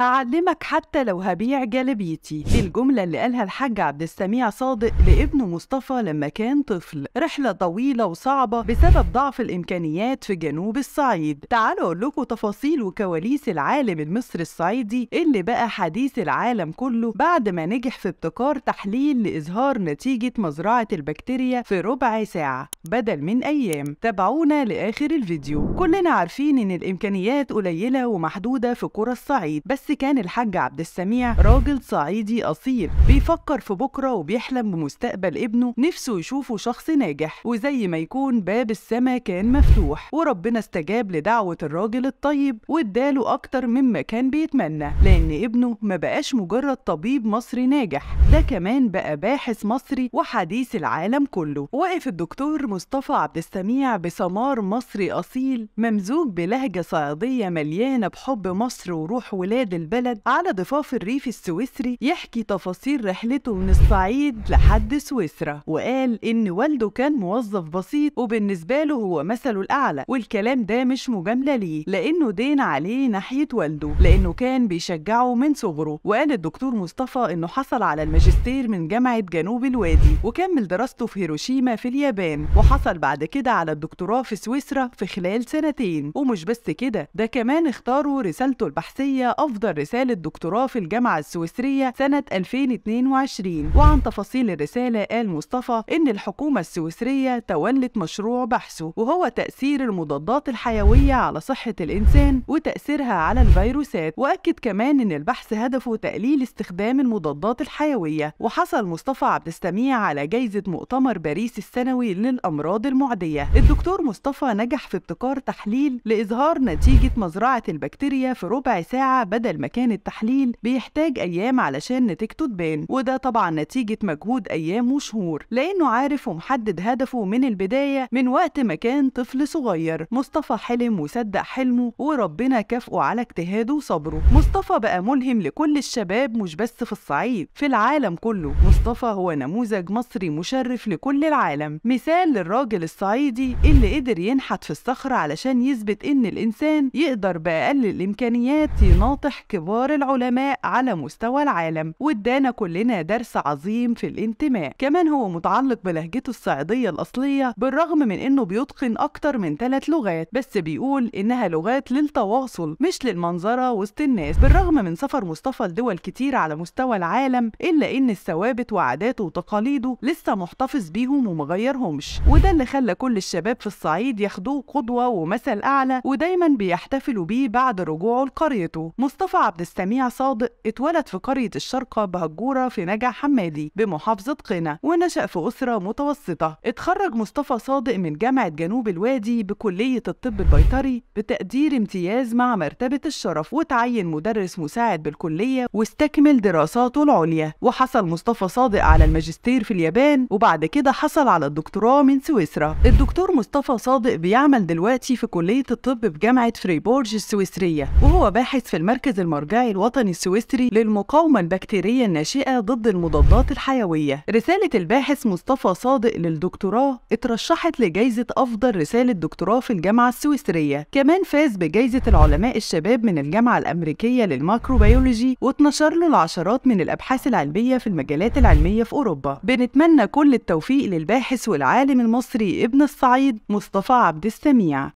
هعلمك حتى لو هبيع جلبيتي دي الجملة اللي قالها الحاج عبد السميع صادق لابنه مصطفى لما كان طفل رحلة طويلة وصعبة بسبب ضعف الإمكانيات في جنوب الصعيد تعالوا أقول لكم تفاصيل وكواليس العالم المصري الصعيدي اللي بقى حديث العالم كله بعد ما نجح في ابتكار تحليل لإظهار نتيجة مزرعة البكتيريا في ربع ساعة بدل من أيام تابعونا لآخر الفيديو كلنا عارفين إن الإمكانيات قليلة ومحدودة في قرى الصعيد بس بس كان الحاج عبد السميع راجل صعيدي أصيل بيفكر في بكرة وبيحلم بمستقبل ابنه نفسه يشوفه شخص ناجح وزي ما يكون باب السماء كان مفتوح وربنا استجاب لدعوة الراجل الطيب واداله أكتر مما كان بيتمنى لأن ابنه ما بقاش مجرد طبيب مصري ناجح ده كمان بقى باحث مصري وحديث العالم كله وقف الدكتور مصطفى عبد السميع بسمار مصري أصيل ممزوج بلهجة صعيدية مليانة بحب مصر وروح ولاد البلد على ضفاف الريف السويسري يحكي تفاصيل رحلته من الصعيد لحد سويسرا وقال إن والده كان موظف بسيط وبالنسبة له هو مثله الأعلى والكلام ده مش مجاملة ليه لأنه دين عليه ناحية والده لأنه كان بيشجعه من صغره وقال الدكتور مصطفى إنه حصل على الماجستير من جامعة جنوب الوادي وكمل دراسته في هيروشيما في اليابان وحصل بعد كده على الدكتوراه في سويسرا في خلال سنتين ومش بس كده ده كمان اختاروا رسالته البحثية أفضل مصدر رسالة دكتوراه في الجامعة السويسرية سنة 2022 وعن تفاصيل الرسالة قال مصطفى إن الحكومة السويسرية تولت مشروع بحثه وهو تأثير المضادات الحيوية على صحة الإنسان وتأثيرها على الفيروسات وأكد كمان إن البحث هدفه تقليل استخدام المضادات الحيوية وحصل مصطفى عبد السميع على جائزة مؤتمر باريس السنوي للأمراض المعدية الدكتور مصطفى نجح في ابتكار تحليل لإظهار نتيجة مزرعة البكتيريا في ربع ساعة بدل المكان التحليل بيحتاج أيام علشان نتيجته تبان وده طبعا نتيجة مجهود أيام وشهور لأنه عارف ومحدد هدفه من البداية من وقت ما كان طفل صغير مصطفى حلم وصدق حلمه وربنا كافئه على اجتهاده وصبره مصطفى بقى ملهم لكل الشباب مش بس في الصعيد في العالم كله مصطفى هو نموذج مصري مشرف لكل العالم مثال للراجل الصعيدي اللي قدر ينحت في الصخرة علشان يثبت إن الإنسان يقدر بأقل الإمكانيات يناطح نجاح كبار العلماء على مستوى العالم وادانا كلنا درس عظيم في الانتماء كمان هو متعلق بلهجته الصعيدية الأصلية بالرغم من إنه بيتقن أكتر من ثلاث لغات بس بيقول إنها لغات للتواصل مش للمنظرة وسط الناس بالرغم من سفر مصطفى لدول كتير على مستوى العالم إلا إن الثوابت وعاداته وتقاليده لسه محتفظ بيهم ومغيرهمش وده اللي خلى كل الشباب في الصعيد ياخدوه قدوة ومثل أعلى ودايما بيحتفلوا بيه بعد رجوعه لقريته مصطفى مصطفى عبد السميع صادق اتولد في قرية الشرقة بهجورة في نجع حمادي بمحافظة قنا ونشأ في أسرة متوسطة اتخرج مصطفى صادق من جامعة جنوب الوادي بكلية الطب البيطري بتقدير امتياز مع مرتبة الشرف وتعين مدرس مساعد بالكلية واستكمل دراساته العليا وحصل مصطفى صادق على الماجستير في اليابان وبعد كده حصل على الدكتوراه من سويسرا الدكتور مصطفى صادق بيعمل دلوقتي في كلية الطب بجامعة فريبورج السويسرية وهو باحث في المركز المرجعي الوطني السويسري للمقاومة البكتيرية الناشئة ضد المضادات الحيوية رسالة الباحث مصطفى صادق للدكتوراه اترشحت لجائزة أفضل رسالة دكتوراه في الجامعة السويسرية كمان فاز بجائزة العلماء الشباب من الجامعة الأمريكية للميكروبيولوجي واتنشر له العشرات من الأبحاث العلمية في المجالات العلمية في أوروبا بنتمنى كل التوفيق للباحث والعالم المصري ابن الصعيد مصطفى عبد السميع